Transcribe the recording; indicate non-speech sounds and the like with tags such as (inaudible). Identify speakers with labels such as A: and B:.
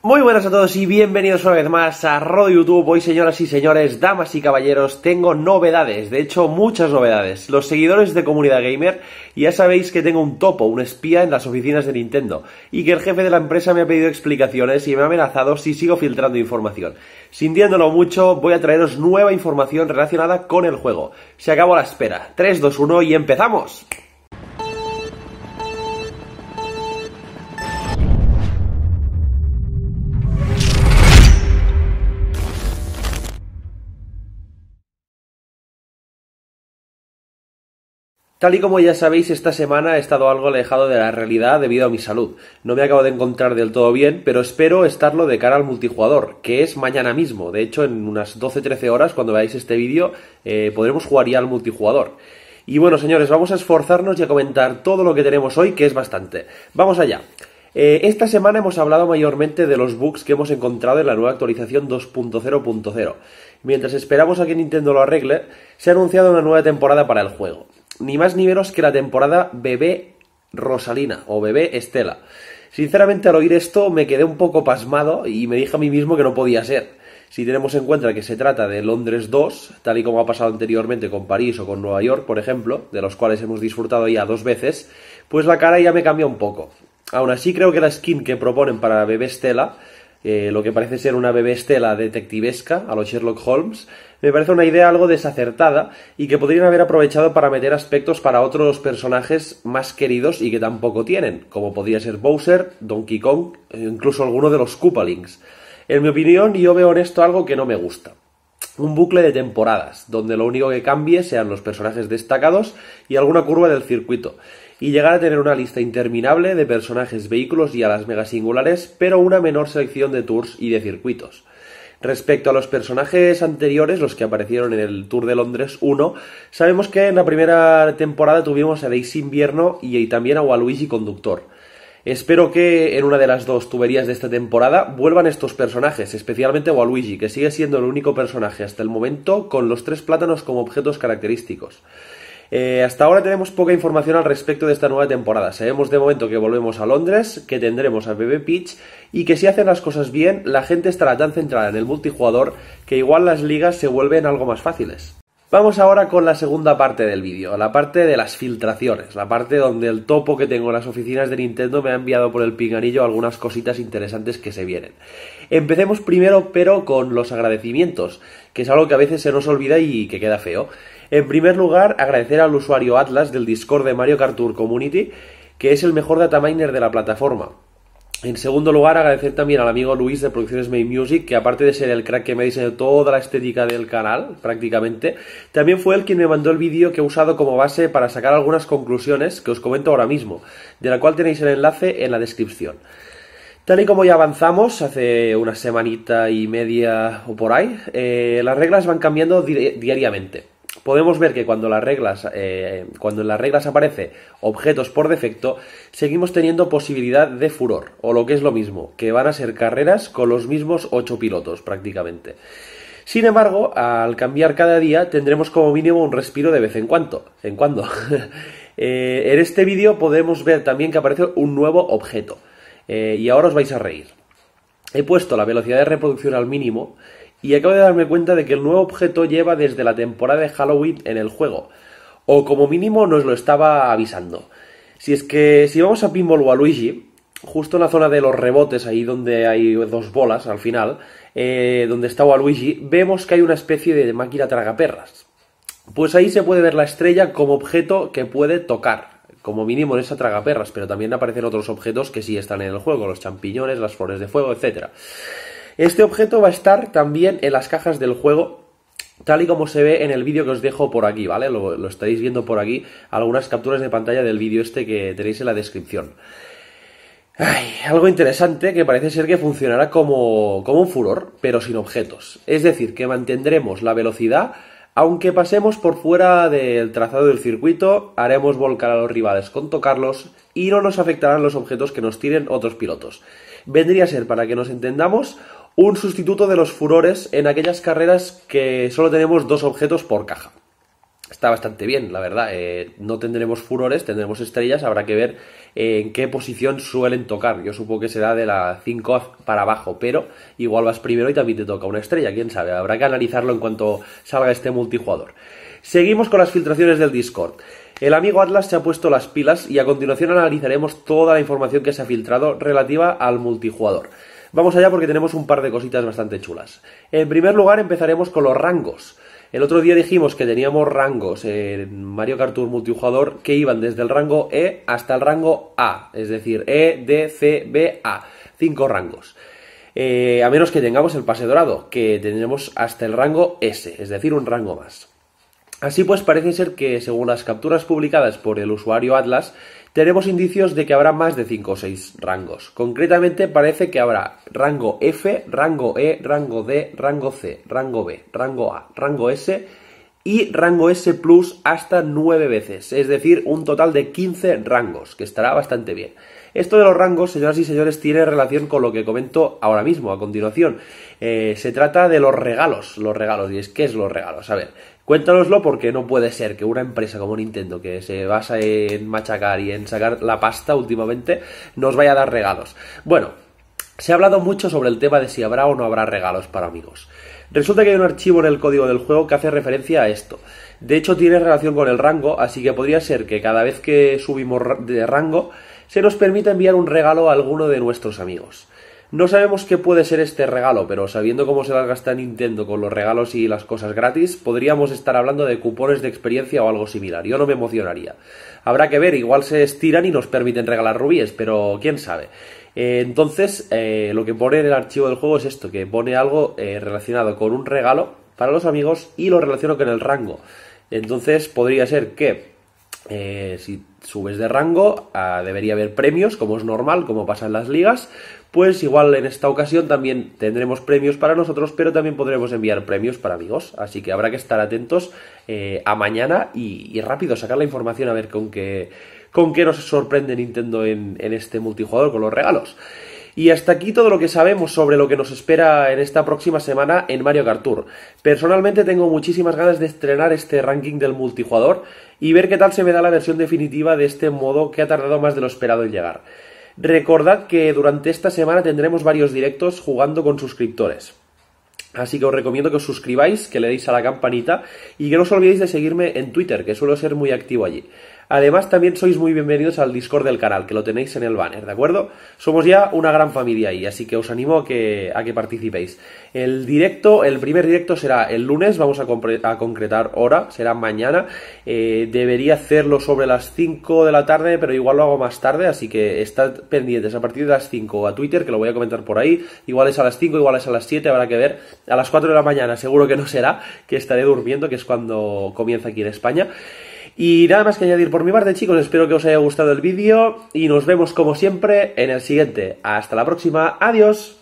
A: Muy buenas a todos y bienvenidos una vez más a Rodo YouTube. Hoy, señoras y señores, damas y caballeros, tengo novedades, de hecho, muchas novedades. Los seguidores de Comunidad Gamer ya sabéis que tengo un topo, un espía en las oficinas de Nintendo y que el jefe de la empresa me ha pedido explicaciones y me ha amenazado si sigo filtrando información. Sintiéndolo mucho, voy a traeros nueva información relacionada con el juego. Se acabó la espera. 3, 2, 1 y empezamos. Tal y como ya sabéis, esta semana he estado algo alejado de la realidad debido a mi salud. No me acabo de encontrar del todo bien, pero espero estarlo de cara al multijugador, que es mañana mismo. De hecho, en unas 12-13 horas, cuando veáis este vídeo, eh, podremos jugar ya al multijugador. Y bueno, señores, vamos a esforzarnos y a comentar todo lo que tenemos hoy, que es bastante. Vamos allá. Eh, esta semana hemos hablado mayormente de los bugs que hemos encontrado en la nueva actualización 2.0.0. Mientras esperamos a que Nintendo lo arregle, se ha anunciado una nueva temporada para el juego ni más ni menos que la temporada Bebé Rosalina o Bebé Estela. Sinceramente al oír esto me quedé un poco pasmado y me dije a mí mismo que no podía ser. Si tenemos en cuenta que se trata de Londres 2, tal y como ha pasado anteriormente con París o con Nueva York, por ejemplo, de los cuales hemos disfrutado ya dos veces, pues la cara ya me cambia un poco. Aún así creo que la skin que proponen para Bebé Estela eh, lo que parece ser una bebé estela detectivesca a los Sherlock Holmes, me parece una idea algo desacertada y que podrían haber aprovechado para meter aspectos para otros personajes más queridos y que tampoco tienen, como podría ser Bowser, Donkey Kong, o e incluso alguno de los Koopalings. En mi opinión, yo veo en esto algo que no me gusta un bucle de temporadas, donde lo único que cambie sean los personajes destacados y alguna curva del circuito, y llegar a tener una lista interminable de personajes, vehículos y alas mega singulares, pero una menor selección de tours y de circuitos. Respecto a los personajes anteriores, los que aparecieron en el Tour de Londres 1, sabemos que en la primera temporada tuvimos a Daisy Invierno y también a Waluigi Conductor. Espero que en una de las dos tuberías de esta temporada vuelvan estos personajes, especialmente Waluigi, que sigue siendo el único personaje hasta el momento con los tres plátanos como objetos característicos. Eh, hasta ahora tenemos poca información al respecto de esta nueva temporada. Sabemos de momento que volvemos a Londres, que tendremos a BB Peach y que si hacen las cosas bien, la gente estará tan centrada en el multijugador que igual las ligas se vuelven algo más fáciles. Vamos ahora con la segunda parte del vídeo, la parte de las filtraciones, la parte donde el topo que tengo en las oficinas de Nintendo me ha enviado por el pinganillo algunas cositas interesantes que se vienen. Empecemos primero pero con los agradecimientos, que es algo que a veces se nos olvida y que queda feo. En primer lugar, agradecer al usuario Atlas del Discord de Mario Kart Tour Community, que es el mejor dataminer de la plataforma. En segundo lugar, agradecer también al amigo Luis de Producciones Made Music, que aparte de ser el crack que me diseñado toda la estética del canal, prácticamente, también fue el quien me mandó el vídeo que he usado como base para sacar algunas conclusiones que os comento ahora mismo, de la cual tenéis el enlace en la descripción. Tal y como ya avanzamos hace una semanita y media o por ahí, eh, las reglas van cambiando diariamente podemos ver que cuando las reglas, eh, cuando en las reglas aparece objetos por defecto, seguimos teniendo posibilidad de furor, o lo que es lo mismo, que van a ser carreras con los mismos 8 pilotos prácticamente. Sin embargo, al cambiar cada día tendremos como mínimo un respiro de vez en cuando. En, cuando. (laughs) Eh, en este vídeo podemos ver también que aparece un nuevo objeto. Eh, y ahora os vais a reír. He puesto la velocidad de reproducción al mínimo y acabo de darme cuenta de que el nuevo objeto lleva desde la temporada de Halloween en el juego. O como mínimo nos lo estaba avisando. Si es que si vamos a Pinball Waluigi Luigi, justo en la zona de los rebotes, ahí donde hay dos bolas al final, eh, donde está Waluigi, vemos que hay una especie de máquina tragaperras. Pues ahí se puede ver la estrella como objeto que puede tocar, como mínimo en esa tragaperras, pero también aparecen otros objetos que sí están en el juego, los champiñones, las flores de fuego, etcétera. Este objeto va a estar también en las cajas del juego tal y como se ve en el vídeo que os dejo por aquí, ¿vale? Lo, estáis viendo por aquí, algunas capturas de pantalla del vídeo este que tenéis en la descripción. algo interesante que parece ser que funcionará como, como un furor, pero sin objetos. Es decir, que mantendremos la velocidad, aunque pasemos por fuera del trazado del circuito, haremos volcar a los rivales con tocarlos y no nos afectarán los objetos que nos tiren otros pilotos vendría a ser, para que nos entendamos, un sustituto de los furores en aquellas carreras que solo tenemos dos objetos por caja. Está bastante bien, la verdad. Eh, no tendremos furores, tendremos estrellas, habrá que ver eh, en qué posición suelen tocar. Yo supongo que será de la 5 para abajo, pero igual vas primero y también te toca una estrella, quién sabe. Habrá que analizarlo en cuanto salga este multijugador. Seguimos con las filtraciones del Discord. El amigo Atlas se ha puesto las pilas y a continuación analizaremos toda la información que se ha filtrado relativa al multijugador. Vamos allá porque tenemos un par de cositas bastante chulas. En primer lugar empezaremos con los rangos. El otro día dijimos que teníamos rangos en Mario Kart Tour multijugador que iban desde el rango E hasta el rango A, es decir, E, D, C, B, A, cinco rangos. Eh, a menos que tengamos el pase dorado, que tendremos hasta el rango S, es decir, un rango más. Así pues, parece ser que según las capturas publicadas por el usuario Atlas, tenemos indicios de que habrá más de 5 o 6 rangos. Concretamente parece que habrá rango F, rango E, rango D, rango C, rango B, rango A, rango S y rango S hasta 9 veces, es decir, un total de 15 rangos, que estará bastante bien. Esto de los rangos, señoras y señores, tiene relación con lo que comento ahora mismo, a continuación. Eh, se trata de los regalos, los regalos, y es que es los regalos. A ver, cuéntanoslo porque no puede ser que una empresa como Nintendo, que se basa en machacar y en sacar la pasta últimamente, nos vaya a dar regalos. Bueno, se ha hablado mucho sobre el tema de si habrá o no habrá regalos para amigos. Resulta que hay un archivo en el código del juego que hace referencia a esto. De hecho, tiene relación con el rango, así que podría ser que cada vez que subimos de rango, se nos permite enviar un regalo a alguno de nuestros amigos. No sabemos qué puede ser este regalo, pero sabiendo cómo se las gasta Nintendo con los regalos y las cosas gratis, podríamos estar hablando de cupones de experiencia o algo similar. Yo no me emocionaría. Habrá que ver, igual se estiran y nos permiten regalar rubíes, pero quién sabe. Eh, entonces, eh, lo que pone en el archivo del juego es esto, que pone algo eh, relacionado con un regalo para los amigos y lo relaciono con el rango. Entonces, podría ser que eh, si subes de rango, ah, debería haber premios, como es normal, como pasa en las ligas. Pues igual en esta ocasión también tendremos premios para nosotros, pero también podremos enviar premios para amigos. Así que habrá que estar atentos eh, a mañana y, rápido sacar la información a ver con qué, con qué nos sorprende Nintendo en este multijugador con los regalos. Y hasta aquí todo lo que sabemos sobre lo que nos espera en esta próxima semana en Mario Kart Tour. Personalmente tengo muchísimas ganas de estrenar este ranking del multijugador y ver qué tal se me da la versión definitiva de este modo que ha tardado más de lo esperado en llegar. Recordad que durante esta semana tendremos varios directos jugando con suscriptores. Así que os recomiendo que os suscribáis, que le deis a la campanita y que no os olvidéis de seguirme en Twitter, que suelo ser muy activo allí. Además, también sois muy bienvenidos al Discord del canal, que lo tenéis en el banner, ¿de acuerdo? Somos ya una gran familia ahí, así que os animo a que, a que participéis. El directo, el primer directo será el lunes, vamos a, concretar hora, será mañana. Eh, debería hacerlo sobre las 5 de la tarde, pero igual lo hago más tarde, así que estad pendientes a partir de las 5 a Twitter, que lo voy a comentar por ahí. Igual es a las 5, igual es a las 7, habrá que ver. A las 4 de la mañana seguro que no será, que estaré durmiendo, que es cuando comienza aquí en España. Y nada más que añadir por mi parte, chicos, espero que os haya gustado el vídeo y nos vemos como siempre en el siguiente. Hasta la próxima, adiós.